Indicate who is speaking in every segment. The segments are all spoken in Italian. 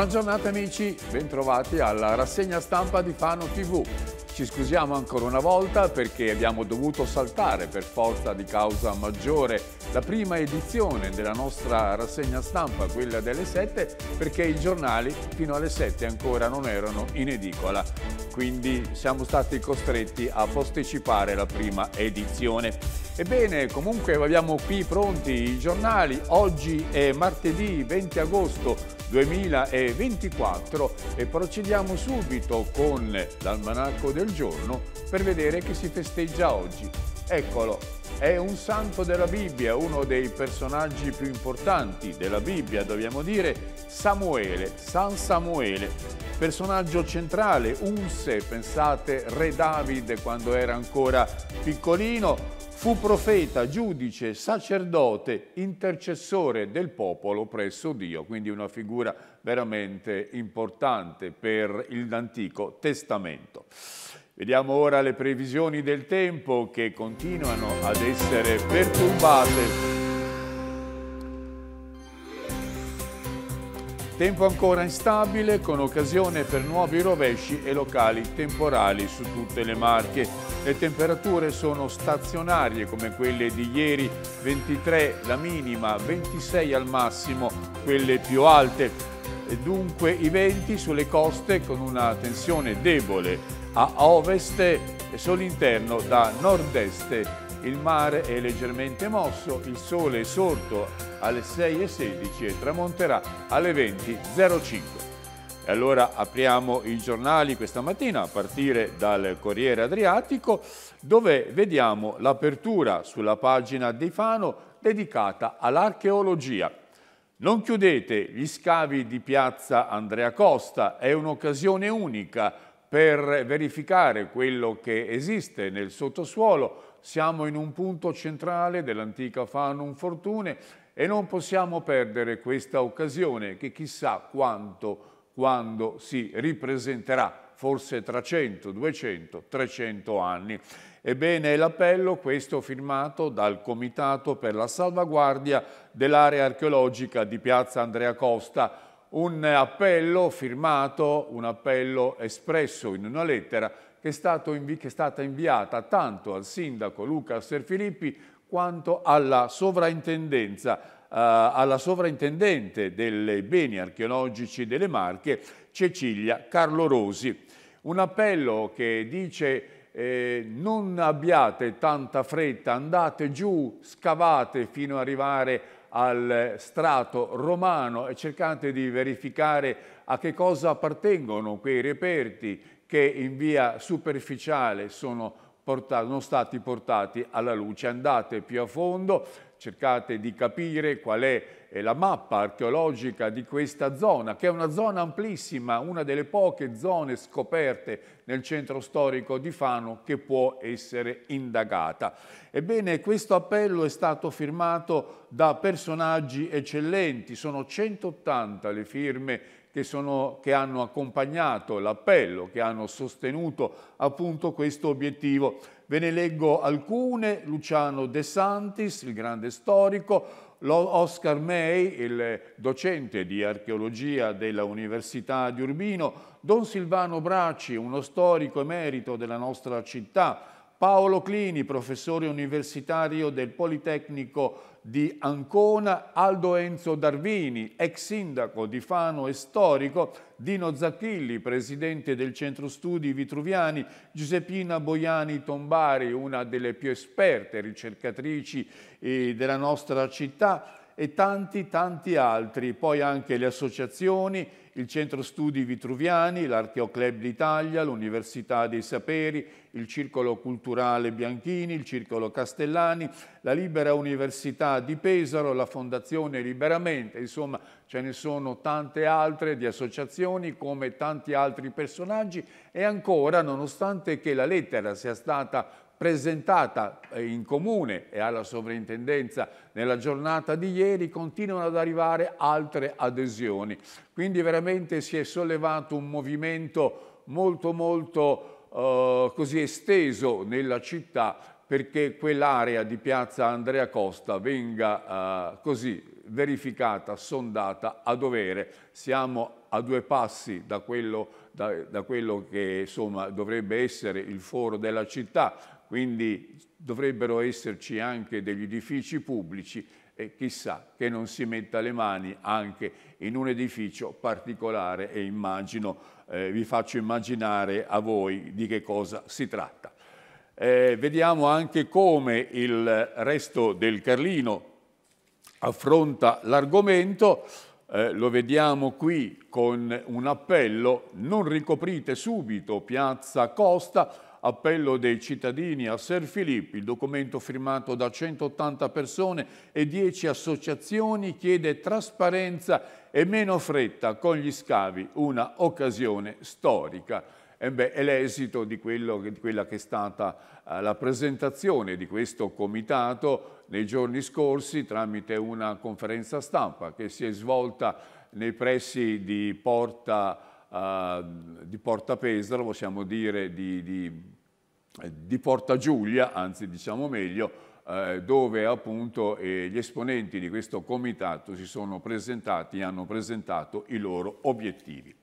Speaker 1: Buona giornata amici, bentrovati alla rassegna stampa di Fano TV. Ci scusiamo ancora una volta perché abbiamo dovuto saltare per forza di causa maggiore la prima edizione della nostra rassegna stampa, quella delle 7, perché i giornali fino alle 7 ancora non erano in edicola quindi siamo stati costretti a posticipare la prima edizione. Ebbene, comunque abbiamo qui pronti i giornali. Oggi è martedì 20 agosto 2024 e procediamo subito con l'almanacco del giorno per vedere che si festeggia oggi. Eccolo, è un santo della Bibbia, uno dei personaggi più importanti della Bibbia, dobbiamo dire, Samuele, San Samuele, personaggio centrale, unse, pensate, re Davide quando era ancora piccolino, fu profeta, giudice, sacerdote, intercessore del popolo presso Dio, quindi una figura veramente importante per l'Antico Testamento. Vediamo ora le previsioni del tempo che continuano ad essere perturbate. Tempo ancora instabile con occasione per nuovi rovesci e locali temporali su tutte le marche. Le temperature sono stazionarie come quelle di ieri, 23 la minima, 26 al massimo, quelle più alte. E Dunque i venti sulle coste con una tensione debole a ovest e sull'interno da nord-est il mare è leggermente mosso, il sole è sorto alle 6.16 e tramonterà alle 20.05. E allora apriamo i giornali questa mattina a partire dal Corriere Adriatico dove vediamo l'apertura sulla pagina di Fano dedicata all'archeologia. Non chiudete gli scavi di piazza Andrea Costa, è un'occasione unica per verificare quello che esiste nel sottosuolo. Siamo in un punto centrale dell'antica Fanum Fortune e non possiamo perdere questa occasione che chissà quanto, quando si ripresenterà, forse tra 100, 200, 300 anni. Ebbene, l'appello, questo firmato dal Comitato per la salvaguardia dell'area archeologica di Piazza Andrea Costa, un appello firmato, un appello espresso in una lettera che è, che è stata inviata tanto al sindaco Luca Serfilippi quanto alla sovrintendenza Uh, alla sovrintendente dei beni archeologici delle Marche, Cecilia Carlo Rosi. Un appello che dice eh, non abbiate tanta fretta, andate giù, scavate fino ad arrivare a al strato romano e cercate di verificare a che cosa appartengono quei reperti che in via superficiale sono, portati, sono stati portati alla luce. Andate più a fondo, cercate di capire qual è eh, la mappa archeologica di questa zona, che è una zona amplissima, una delle poche zone scoperte nel centro storico di Fano che può essere indagata. Ebbene, questo appello è stato firmato da personaggi eccellenti, sono 180 le firme che, sono, che hanno accompagnato l'appello, che hanno sostenuto appunto questo obiettivo. Ve ne leggo alcune, Luciano De Santis, il grande storico, Oscar May, il docente di archeologia della Università di Urbino, Don Silvano Bracci, uno storico emerito della nostra città, Paolo Clini, professore universitario del Politecnico di Ancona Aldo Enzo Darvini, ex sindaco di Fano e storico, Dino Zacchilli, presidente del Centro Studi Vitruviani, Giuseppina Boiani Tombari, una delle più esperte ricercatrici eh, della nostra città, e tanti tanti altri, poi anche le associazioni, il Centro Studi Vitruviani, l'Archeoclub d'Italia, l'Università dei Saperi, il Circolo Culturale Bianchini, il Circolo Castellani, la Libera Università di Pesaro, la Fondazione Liberamente, insomma ce ne sono tante altre di associazioni come tanti altri personaggi e ancora nonostante che la lettera sia stata presentata eh, in comune e alla sovrintendenza nella giornata di ieri continuano ad arrivare altre adesioni. Quindi veramente si è sollevato un movimento molto molto eh, così esteso nella città perché quell'area di piazza Andrea Costa venga eh, così verificata, sondata a dovere. Siamo a due passi da quello, da, da quello che insomma, dovrebbe essere il foro della città, quindi dovrebbero esserci anche degli edifici pubblici e chissà che non si metta le mani anche in un edificio particolare e immagino eh, vi faccio immaginare a voi di che cosa si tratta. Eh, vediamo anche come il resto del Carlino affronta l'argomento, eh, lo vediamo qui con un appello, non ricoprite subito Piazza Costa, appello dei cittadini a Ser Filippi, il documento firmato da 180 persone e 10 associazioni chiede trasparenza e meno fretta con gli scavi, una occasione storica. E beh, è l'esito di, di, quella che è stata eh, la presentazione di questo comitato nei giorni scorsi tramite una conferenza stampa che si è svolta nei pressi di Porta uh, di Porta Pesaro, possiamo dire di, di, eh, di, Porta Giulia, anzi diciamo meglio, uh, dove appunto eh, gli esponenti di questo comitato si sono presentati e hanno presentato i loro obiettivi.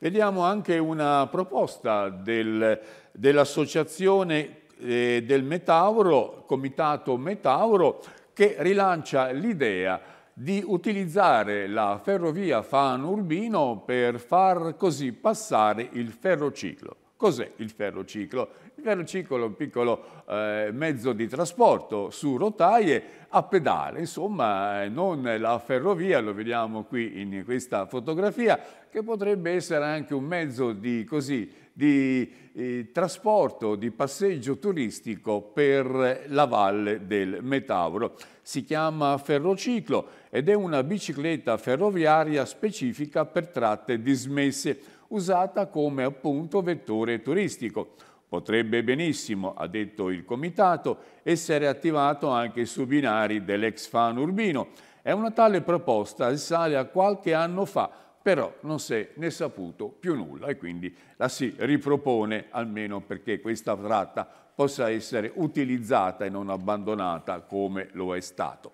Speaker 1: Vediamo anche una proposta del, dell'associazione eh, del Metauro, Comitato Metauro, che rilancia l'idea di utilizzare la ferrovia Fan-Urbino per far così passare il ferrociclo. Cos'è il ferrociclo? Il ferrociclo è un piccolo eh, mezzo di trasporto su rotaie a pedale, insomma eh, non la ferrovia, lo vediamo qui in questa fotografia, che potrebbe essere anche un mezzo di così di eh, trasporto, di passeggio turistico per la valle del Metauro. Si chiama ferrociclo ed è una bicicletta ferroviaria specifica per tratte dismesse, usata come appunto vettore turistico. Potrebbe benissimo, ha detto il Comitato, essere attivato anche su binari dell'ex fan urbino. È una tale proposta risale a qualche anno fa, però non si è ne saputo più nulla e quindi la si ripropone almeno perché questa tratta possa essere utilizzata e non abbandonata come lo è stato.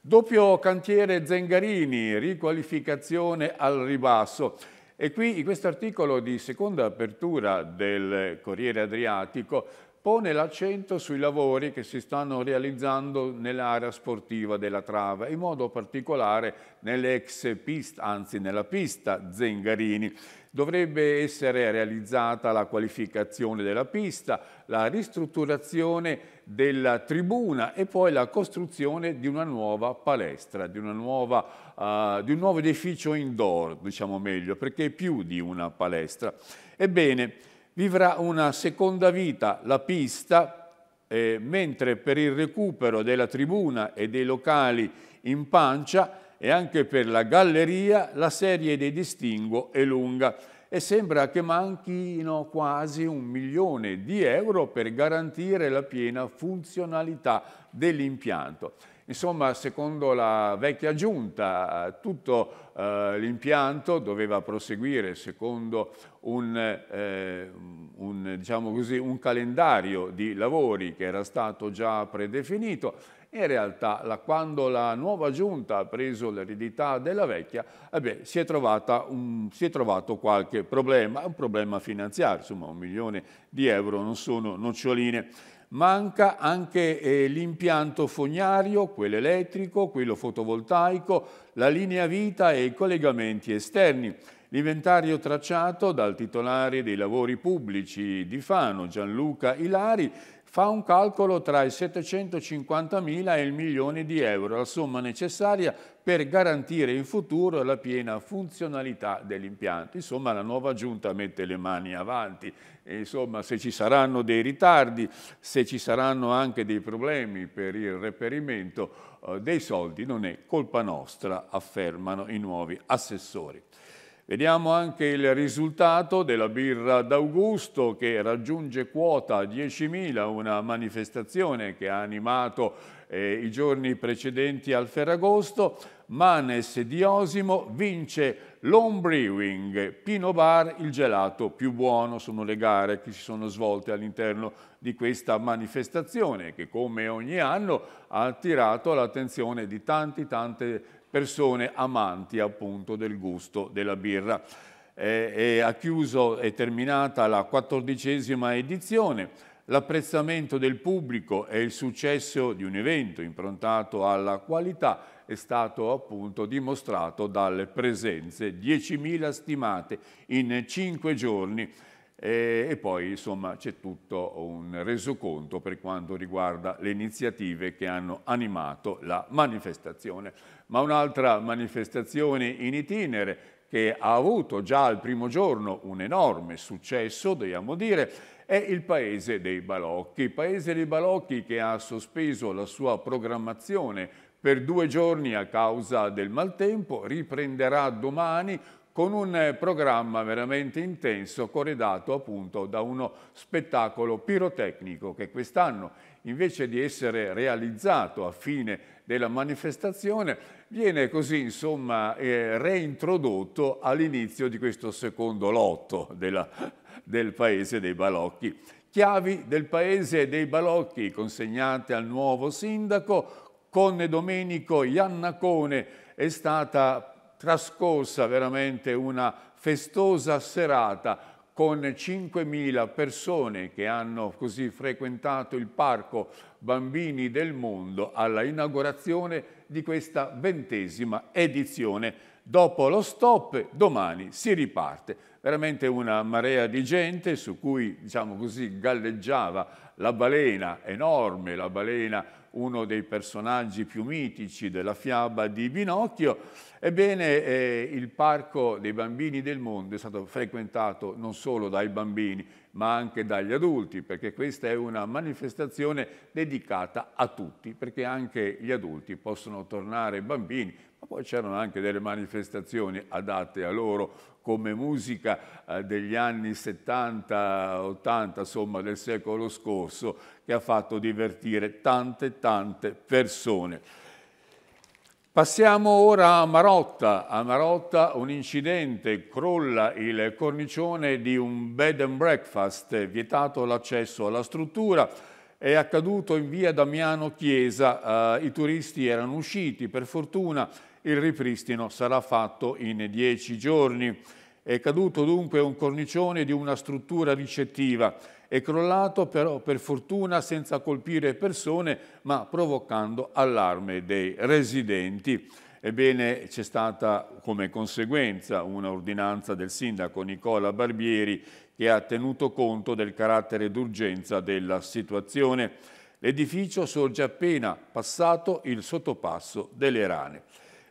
Speaker 1: Doppio cantiere Zengarini, riqualificazione al ribasso. E qui in questo articolo di seconda apertura del Corriere Adriatico pone l'accento sui lavori che si stanno realizzando nell'area sportiva della Trava, in modo particolare nell'ex pista, anzi nella pista Zengarini. Dovrebbe essere realizzata la qualificazione della pista, la ristrutturazione della tribuna e poi la costruzione di una nuova palestra, di, una nuova, uh, di un nuovo edificio indoor, diciamo meglio, perché è più di una palestra. Ebbene, vivrà una seconda vita la pista, eh, mentre per il recupero della tribuna e dei locali in pancia e anche per la galleria la serie dei distinguo è lunga e sembra che manchino quasi un milione di euro per garantire la piena funzionalità dell'impianto. Insomma, secondo la vecchia giunta, tutto eh, l'impianto doveva proseguire secondo un, eh, un, diciamo così, un calendario di lavori che era stato già predefinito in realtà la, quando la nuova giunta ha preso l'eredità della vecchia, eh beh, si, è un, si, è trovato qualche problema, un problema finanziario, insomma un milione di euro non sono noccioline manca anche eh, l'impianto fognario, quello elettrico, quello fotovoltaico, la linea vita e i collegamenti esterni. L'inventario tracciato dal titolare dei lavori pubblici di Fano, Gianluca Ilari, fa un calcolo tra i 750.000 e il milione di euro, la somma necessaria per garantire in futuro la piena funzionalità dell'impianto. Insomma, la nuova giunta mette le mani avanti e insomma, se ci saranno dei ritardi, se ci saranno anche dei problemi per il reperimento eh, dei soldi, non è colpa nostra, affermano i nuovi assessori. Vediamo anche il risultato della birra d'Augusto che raggiunge quota 10.000, una manifestazione che ha animato eh, i giorni precedenti al Ferragosto. Manes di Osimo vince Lone Brewing, Pino Bar, il gelato più buono, sono le gare che si sono svolte all'interno di questa manifestazione che come ogni anno ha attirato l'attenzione di tante tante persone amanti appunto del gusto della birra. Eh, eh, ha chiuso e terminata la quattordicesima edizione L'apprezzamento del pubblico e il successo di un evento improntato alla qualità è stato appunto dimostrato dalle presenze 10.000 stimate in 5 giorni e, e poi insomma c'è tutto un resoconto per quanto riguarda le iniziative che hanno animato la manifestazione. Ma un'altra manifestazione in itinere che ha avuto già al primo giorno un enorme successo, dobbiamo dire, è il paese dei balocchi. Paese dei balocchi che ha sospeso la sua programmazione per due giorni a causa del maltempo, riprenderà domani con un programma veramente intenso corredato appunto da uno spettacolo pirotecnico che quest'anno invece di essere realizzato a fine della manifestazione, viene così insomma eh, reintrodotto all'inizio di questo secondo lotto della, del paese dei Balocchi. Chiavi del paese dei Balocchi consegnate al nuovo sindaco, Conne Domenico Iannacone, è stata trascorsa veramente una festosa serata con 5.000 persone che hanno così frequentato il parco Bambini del Mondo alla inaugurazione di questa ventesima edizione. Dopo lo stop, domani si riparte. Veramente una marea di gente su cui, diciamo così, galleggiava la balena enorme, la balena uno dei personaggi più mitici della fiaba di Pinocchio. Ebbene, eh, il parco dei bambini del mondo è stato frequentato non solo dai bambini, ma anche dagli adulti, perché questa è una manifestazione dedicata a tutti, perché anche gli adulti possono tornare bambini ma poi c'erano anche delle manifestazioni adatte a loro come musica eh, degli anni 70-80, insomma del secolo scorso, che ha fatto divertire tante tante persone. Passiamo ora a Marotta. A Marotta un incidente, crolla il cornicione di un bed and breakfast, vietato l'accesso alla struttura è accaduto in via Damiano Chiesa, eh, i turisti erano usciti, per fortuna il ripristino sarà fatto in dieci giorni. È caduto dunque un cornicione di una struttura ricettiva, è crollato però per fortuna senza colpire persone ma provocando allarme dei residenti. Ebbene c'è stata come conseguenza un'ordinanza del sindaco Nicola Barbieri che ha tenuto conto del carattere d'urgenza della situazione. L'edificio sorge appena passato il sottopasso delle Rane.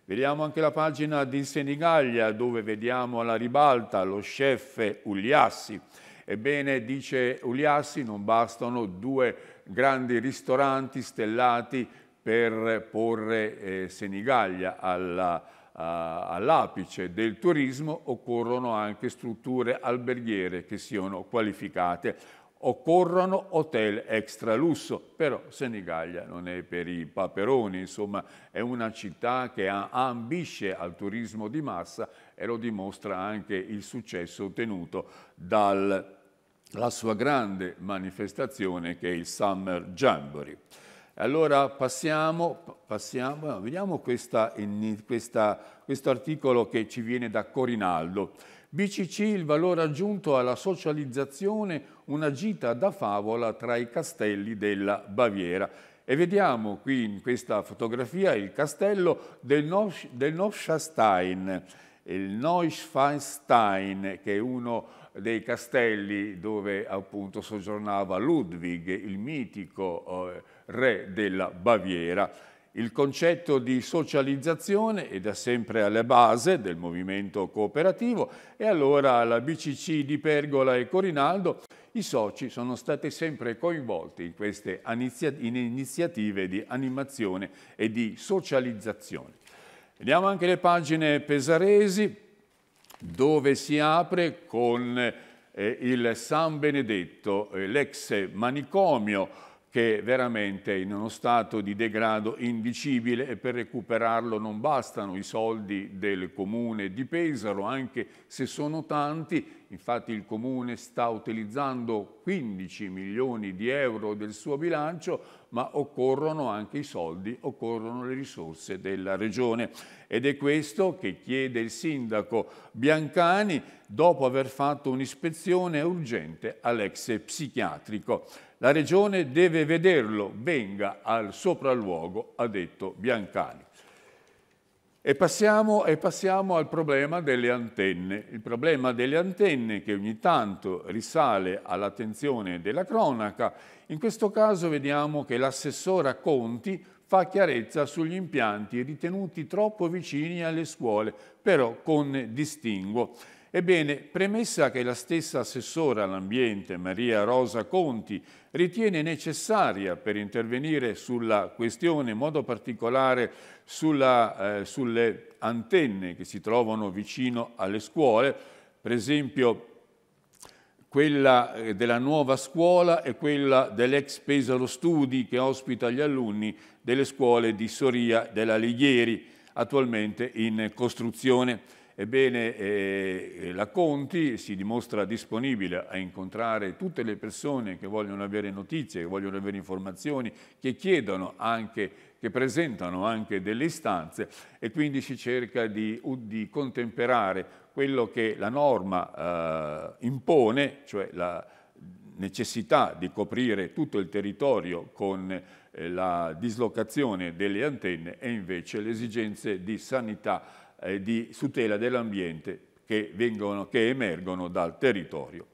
Speaker 1: Vediamo anche la pagina di Senigallia dove vediamo alla ribalta lo chef Uliassi. Ebbene, dice Uliassi, non bastano due grandi ristoranti stellati per porre eh, Senigallia alla eh, all'apice del turismo occorrono anche strutture alberghiere che siano qualificate, occorrono hotel extra lusso, però Senigallia non è per i paperoni, insomma è una città che ambisce al turismo di massa e lo dimostra anche il successo ottenuto dalla sua grande manifestazione che è il Summer Jamboree. Allora passiamo, passiamo eh, vediamo questa, questa, questo articolo che ci viene da Corinaldo. BCC, il valore aggiunto alla socializzazione, una gita da favola tra i castelli della Baviera. E vediamo qui in questa fotografia il castello del, Neusch, del Neuschstein, il Neuschwanstein, che è uno dei castelli dove appunto soggiornava Ludwig, il mitico eh, re della Baviera. Il concetto di socializzazione è da sempre alla base del movimento cooperativo e allora la BCC di Pergola e Corinaldo i soci sono stati sempre coinvolti in queste iniziative di animazione e di socializzazione. Vediamo anche le pagine pesaresi dove si apre con eh, il San Benedetto, eh, l'ex manicomio, che veramente in uno stato di degrado indicibile e per recuperarlo non bastano i soldi del comune di Pesaro, anche se sono tanti, infatti il comune sta utilizzando 15 milioni di euro del suo bilancio, ma occorrono anche i soldi, occorrono le risorse della regione ed è questo che chiede il sindaco Biancani dopo aver fatto un'ispezione urgente all'ex psichiatrico. La Regione deve vederlo, venga al sopralluogo, ha detto Biancani. E passiamo, e passiamo, al problema delle antenne. Il problema delle antenne che ogni tanto risale all'attenzione della cronaca. In questo caso vediamo che l'assessora Conti fa chiarezza sugli impianti ritenuti troppo vicini alle scuole, però con distinguo. Ebbene, premessa che la stessa assessora all'ambiente Maria Rosa Conti ritiene necessaria per intervenire sulla questione, in modo particolare sulla, eh, sulle antenne che si trovano vicino alle scuole, per esempio quella eh, della nuova scuola e quella dell'ex Pesaro Studi che ospita gli alunni delle scuole di Soria della Lighieri, attualmente in costruzione. Ebbene, eh, la Conti si dimostra disponibile a incontrare tutte le persone che vogliono avere notizie, che vogliono avere informazioni, che chiedono anche, che presentano anche delle istanze e quindi si cerca di, di contemperare quello che la norma eh, impone, cioè la necessità di coprire tutto il territorio con eh, la dislocazione delle antenne e invece le esigenze di sanità eh, di, tutela dell'ambiente che, vengono, che emergono dal territorio.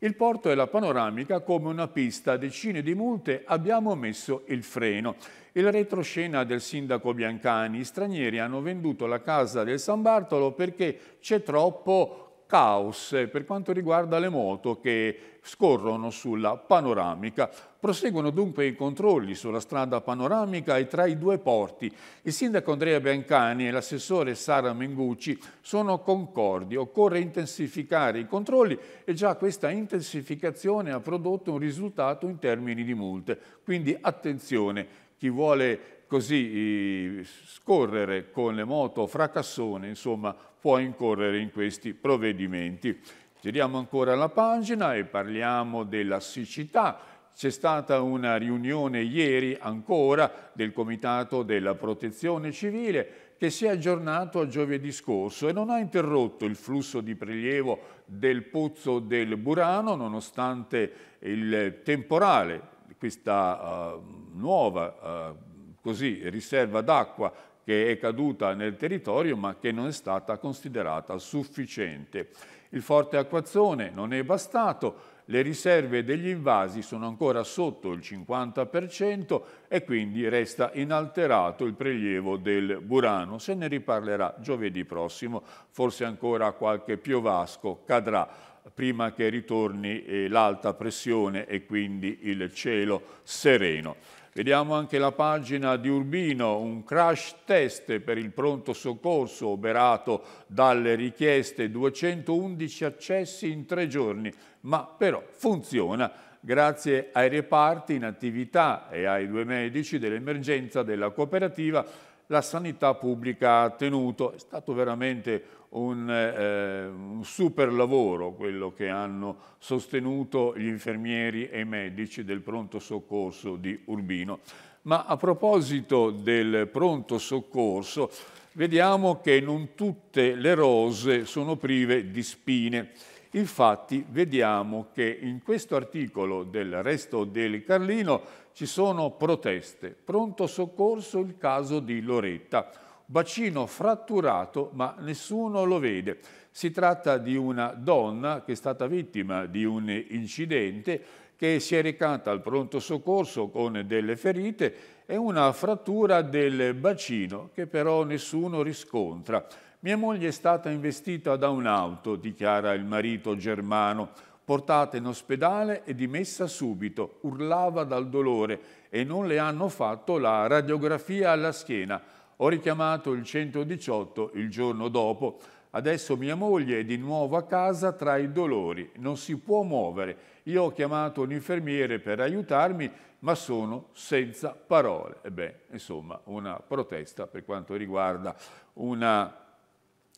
Speaker 1: Il porto e la panoramica come una pista, decine di multe, abbiamo messo il freno. Il retroscena del sindaco Biancani, i stranieri hanno venduto la casa del San Bartolo perché c'è troppo caos per quanto riguarda le moto che scorrono sulla panoramica. Proseguono dunque i controlli sulla strada panoramica e tra i due porti. Il sindaco Andrea Biancani e l'assessore Sara Mengucci sono concordi. Occorre intensificare i controlli e già questa intensificazione ha prodotto un risultato in termini di multe. Quindi attenzione, chi vuole così eh, scorrere con le moto fracassone, insomma, può incorrere in questi provvedimenti. Giriamo ancora la pagina e parliamo della siccità. C'è stata una riunione ieri ancora del Comitato della Protezione Civile che si è aggiornato a giovedì scorso e non ha interrotto il flusso di prelievo del pozzo del Burano nonostante il temporale, questa uh, nuova uh, così, riserva d'acqua che è caduta nel territorio ma che non è stata considerata sufficiente. Il forte acquazzone non è bastato, le riserve degli invasi sono ancora sotto il 50% e quindi resta inalterato il prelievo del Burano. Se ne riparlerà giovedì prossimo, forse ancora qualche piovasco cadrà prima che ritorni eh, l'alta pressione e quindi il cielo sereno. Vediamo anche la pagina di Urbino, un crash test per il pronto soccorso operato dalle richieste, 211 accessi in tre giorni, ma però funziona grazie ai reparti in attività e ai due medici dell'emergenza della cooperativa la sanità pubblica ha tenuto. È stato veramente un, eh, un, super lavoro quello che hanno sostenuto gli infermieri e i medici del pronto soccorso di Urbino. Ma a proposito del pronto soccorso, vediamo che non tutte le rose sono prive di spine. Infatti vediamo che in questo articolo del Resto del Carlino ci sono proteste. Pronto soccorso il caso di Loretta. Bacino fratturato ma nessuno lo vede. Si tratta di una donna che è stata vittima di un incidente che si è recata al pronto soccorso con delle ferite e una frattura del bacino che però nessuno riscontra. Mia moglie è stata investita da un'auto, dichiara il marito germano portata in ospedale e dimessa subito, urlava dal dolore e non le hanno fatto la radiografia alla schiena. Ho richiamato il 118 il giorno dopo. Adesso mia moglie è di nuovo a casa tra i dolori, non si può muovere. Io ho chiamato un infermiere per aiutarmi, ma sono senza parole. Ebbene, insomma, una protesta per quanto riguarda una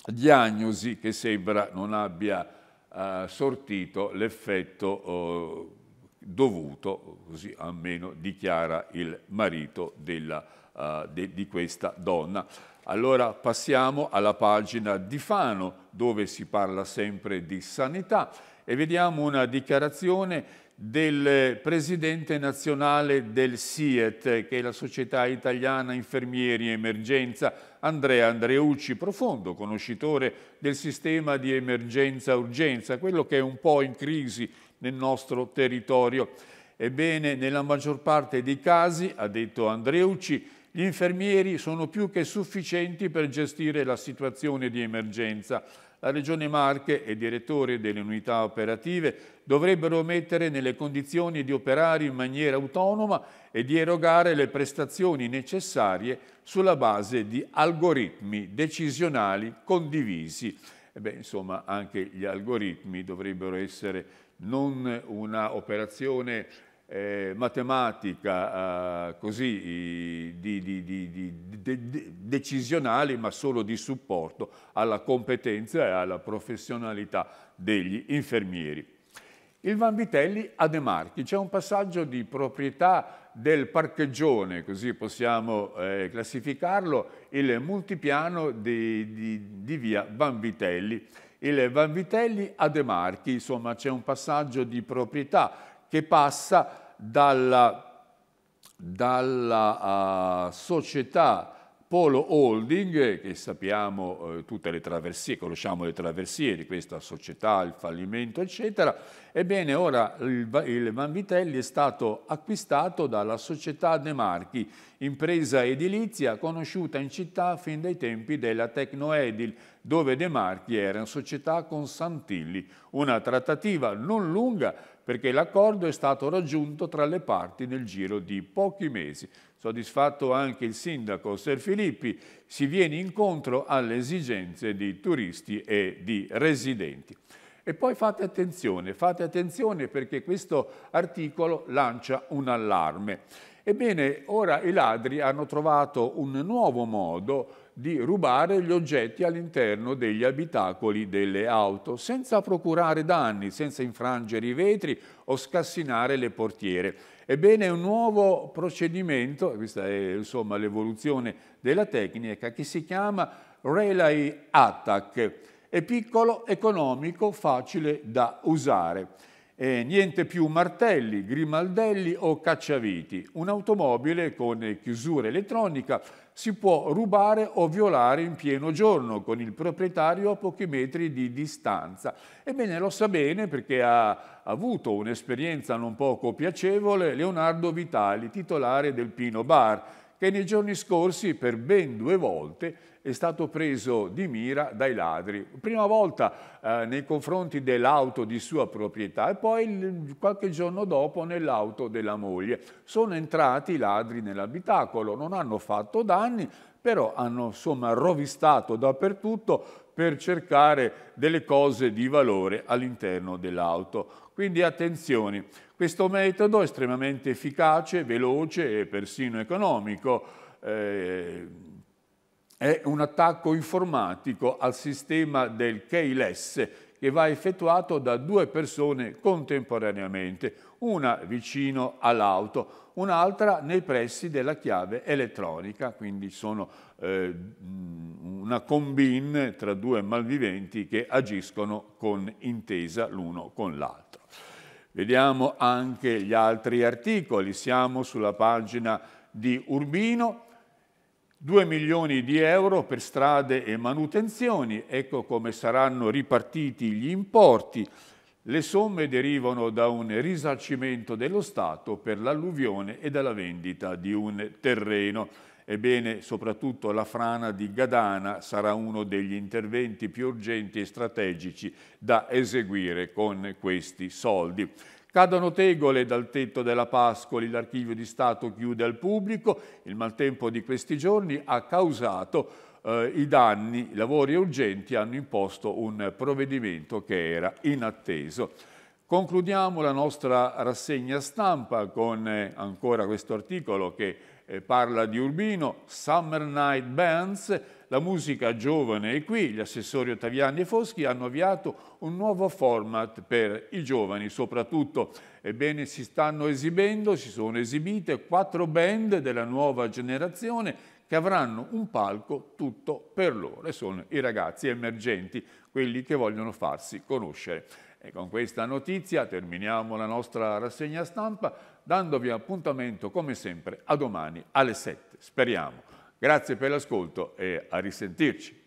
Speaker 1: diagnosi che sembra non abbia sortito l'effetto oh, dovuto, così almeno dichiara il marito della, ah, de, di questa donna. Allora passiamo alla pagina di Fano, dove si parla sempre di sanità, e vediamo una dichiarazione del presidente nazionale del SIET, che è la Società Italiana Infermieri Emergenza, Andrea Andreucci, profondo conoscitore del sistema di emergenza-urgenza, quello che è un po' in crisi nel nostro territorio. Ebbene, nella maggior parte dei casi, ha detto Andreucci, gli infermieri sono più che sufficienti per gestire la situazione di emergenza, la Regione Marche e i direttori delle unità operative dovrebbero mettere nelle condizioni di operare in maniera autonoma e di erogare le prestazioni necessarie sulla base di algoritmi decisionali condivisi. beh, insomma, anche gli algoritmi dovrebbero essere non un'operazione eh, matematica eh, così di, di, di, de, decisionali ma solo di supporto alla competenza e alla professionalità degli infermieri. Il Vanvitelli a De Marchi, c'è un passaggio di proprietà del parcheggione, così possiamo eh, classificarlo, il multipiano di, di, di via Vanvitelli. Il Vanvitelli a De Marchi, insomma c'è un passaggio di proprietà che passa dalla, dalla uh, società Polo Holding, che sappiamo eh, tutte le traversie, conosciamo le traversie di questa società, il fallimento, eccetera. Ebbene, ora il, il Vanvitelli è stato acquistato dalla società De Marchi, impresa edilizia conosciuta in città fin dai tempi della Tecno Edil, dove De Marchi era in società con Santilli. Una trattativa non lunga perché l'accordo è stato raggiunto tra le parti nel giro di pochi mesi. Soddisfatto anche il sindaco Ser Filippi, si viene incontro alle esigenze di turisti e di residenti. E poi fate attenzione, fate attenzione perché questo articolo lancia un allarme. Ebbene, ora i ladri hanno trovato un nuovo modo di rubare gli oggetti all'interno degli abitacoli delle auto, senza procurare danni, senza infrangere i vetri o scassinare le portiere. Ebbene, un nuovo procedimento, questa è l'evoluzione della tecnica, che si chiama Relay Attack. È piccolo, economico, facile da usare eh, niente più martelli, grimaldelli o cacciaviti. Un'automobile con chiusura elettronica si può rubare o violare in pieno giorno con il proprietario a pochi metri di distanza. Ebbene, lo sa bene perché ha avuto un'esperienza non poco piacevole Leonardo Vitali, titolare del Pino Bar, che nei giorni scorsi per ben due volte è stato preso di mira dai ladri. Prima volta eh, nei confronti dell'auto di sua proprietà e poi qualche giorno dopo nell'auto della moglie. Sono entrati i ladri nell'abitacolo, non hanno fatto danni, però hanno insomma rovistato dappertutto per cercare delle cose di valore all'interno dell'auto. Quindi attenzione, questo metodo è estremamente efficace, veloce e persino economico. Eh, è un attacco informatico al sistema del keyless che va effettuato da due persone contemporaneamente, una vicino all'auto, un'altra nei pressi della chiave elettronica, quindi sono eh, una combine tra due malviventi che agiscono con intesa l'uno con l'altro. Vediamo anche gli altri articoli, siamo sulla pagina di Urbino, 2 milioni di euro per strade e manutenzioni, ecco come saranno ripartiti gli importi. Le somme derivano da un risarcimento dello Stato per l'alluvione e dalla vendita di un terreno. Ebbene, soprattutto la frana di Gadana sarà uno degli interventi più urgenti e strategici da eseguire con questi soldi. Cadono tegole dal tetto della Pascoli, l'archivio di Stato chiude al pubblico, il maltempo di questi giorni ha causato eh, i danni, i lavori urgenti hanno imposto un provvedimento che era inatteso. Concludiamo la nostra rassegna stampa con eh, ancora questo articolo che eh, parla di Urbino, Summer Night Bands, la musica giovane è qui, gli assessori Ottaviani e Foschi hanno avviato un nuovo format per i giovani, soprattutto ebbene si stanno esibendo, si sono esibite quattro band della nuova generazione che avranno un palco tutto per loro e sono i ragazzi emergenti, quelli che vogliono farsi conoscere. E con questa notizia terminiamo la nostra rassegna stampa dandovi appuntamento come sempre a domani alle 7. Speriamo. Grazie per l'ascolto e a risentirci.